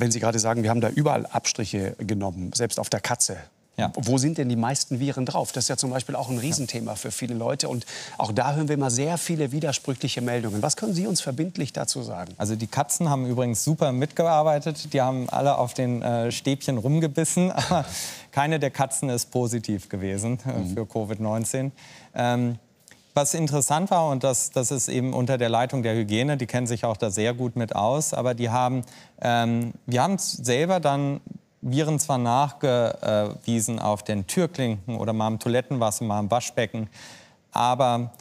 Wenn Sie gerade sagen, wir haben da überall Abstriche genommen, selbst auf der Katze. Ja. Wo sind denn die meisten Viren drauf? Das ist ja zum Beispiel auch ein Riesenthema für viele Leute. Und auch da hören wir immer sehr viele widersprüchliche Meldungen. Was können Sie uns verbindlich dazu sagen? Also die Katzen haben übrigens super mitgearbeitet. Die haben alle auf den äh, Stäbchen rumgebissen. Aber keine der Katzen ist positiv gewesen äh, mhm. für Covid-19. Ähm, was interessant war, und das, das ist eben unter der Leitung der Hygiene, die kennen sich auch da sehr gut mit aus, aber die haben, ähm, wir haben selber dann Viren zwar nachgewiesen auf den Türklinken oder mal im Toilettenwasser, mal im Waschbecken, aber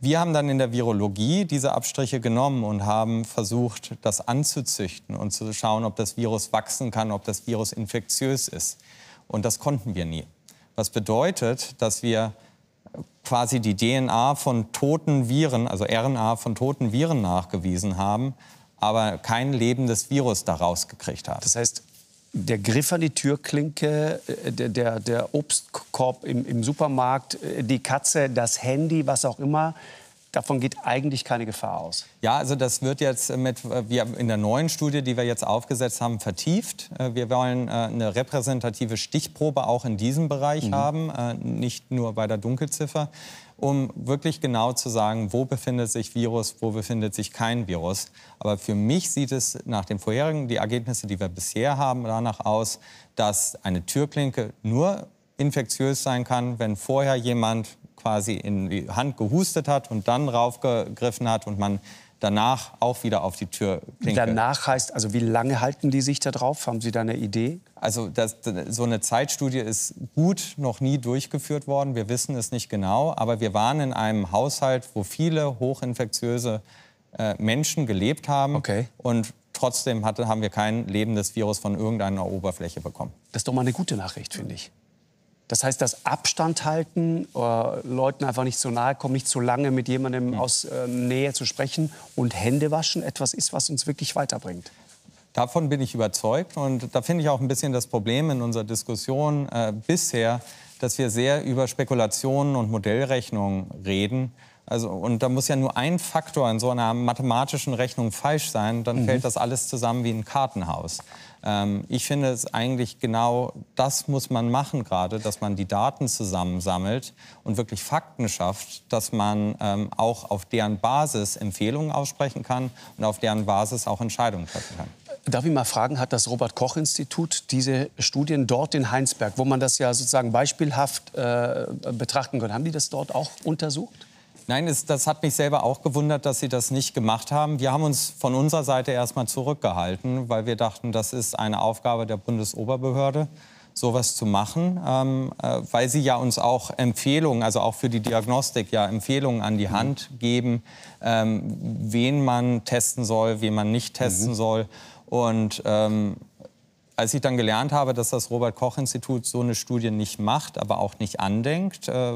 wir haben dann in der Virologie diese Abstriche genommen und haben versucht, das anzuzüchten und zu schauen, ob das Virus wachsen kann, ob das Virus infektiös ist. Und das konnten wir nie. Was bedeutet, dass wir quasi die DNA von toten Viren, also RNA von toten Viren nachgewiesen haben, aber kein lebendes Virus daraus gekriegt haben. Das heißt, der Griff an die Türklinke, äh, der, der, der Obstkorb im, im Supermarkt, äh, die Katze, das Handy, was auch immer, davon geht eigentlich keine Gefahr aus. Ja, also das wird jetzt mit, wir in der neuen Studie, die wir jetzt aufgesetzt haben, vertieft. Äh, wir wollen äh, eine repräsentative Stichprobe auch in diesem Bereich mhm. haben, äh, nicht nur bei der Dunkelziffer, um wirklich genau zu sagen, wo befindet sich Virus, wo befindet sich kein Virus. Aber für mich sieht es nach den vorherigen, die Ergebnisse, die wir bisher haben, danach aus, dass eine Türklinke nur infektiös sein kann, wenn vorher jemand quasi in die Hand gehustet hat und dann raufgegriffen hat und man danach auch wieder auf die Tür klingelt. Danach heißt, also wie lange halten die sich da drauf? Haben Sie da eine Idee? Also das, so eine Zeitstudie ist gut noch nie durchgeführt worden. Wir wissen es nicht genau, aber wir waren in einem Haushalt, wo viele hochinfektiöse äh, Menschen gelebt haben. Okay. Und trotzdem hatte, haben wir kein lebendes Virus von irgendeiner Oberfläche bekommen. Das ist doch mal eine gute Nachricht, finde ich. Das heißt, das Abstand halten, äh, Leuten einfach nicht zu nahe kommen, nicht zu lange mit jemandem mhm. aus äh, Nähe zu sprechen und Hände waschen etwas ist, was uns wirklich weiterbringt. Davon bin ich überzeugt und da finde ich auch ein bisschen das Problem in unserer Diskussion äh, bisher, dass wir sehr über Spekulationen und Modellrechnungen reden also, und da muss ja nur ein Faktor in so einer mathematischen Rechnung falsch sein, dann mhm. fällt das alles zusammen wie ein Kartenhaus. Ähm, ich finde es eigentlich genau das muss man machen gerade, dass man die Daten zusammensammelt und wirklich Fakten schafft, dass man ähm, auch auf deren Basis Empfehlungen aussprechen kann und auf deren Basis auch Entscheidungen treffen kann. Darf ich mal fragen, hat das Robert-Koch-Institut diese Studien dort in Heinsberg, wo man das ja sozusagen beispielhaft äh, betrachten kann, haben die das dort auch untersucht? Nein, es, das hat mich selber auch gewundert, dass Sie das nicht gemacht haben. Wir haben uns von unserer Seite erstmal zurückgehalten, weil wir dachten, das ist eine Aufgabe der Bundesoberbehörde, sowas zu machen, ähm, äh, weil sie ja uns auch Empfehlungen, also auch für die Diagnostik ja Empfehlungen an die mhm. Hand geben, ähm, wen man testen soll, wen man nicht mhm. testen mhm. soll. Und ähm, als ich dann gelernt habe, dass das Robert Koch-Institut so eine Studie nicht macht, aber auch nicht andenkt, äh,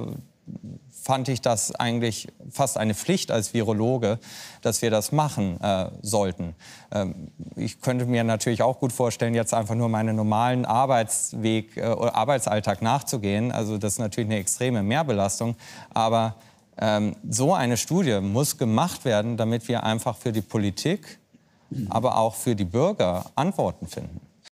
fand ich das eigentlich fast eine Pflicht als Virologe, dass wir das machen äh, sollten. Ähm, ich könnte mir natürlich auch gut vorstellen, jetzt einfach nur meinen normalen Arbeitsweg äh, oder Arbeitsalltag nachzugehen. Also das ist natürlich eine extreme Mehrbelastung, aber ähm, so eine Studie muss gemacht werden, damit wir einfach für die Politik, aber auch für die Bürger Antworten finden.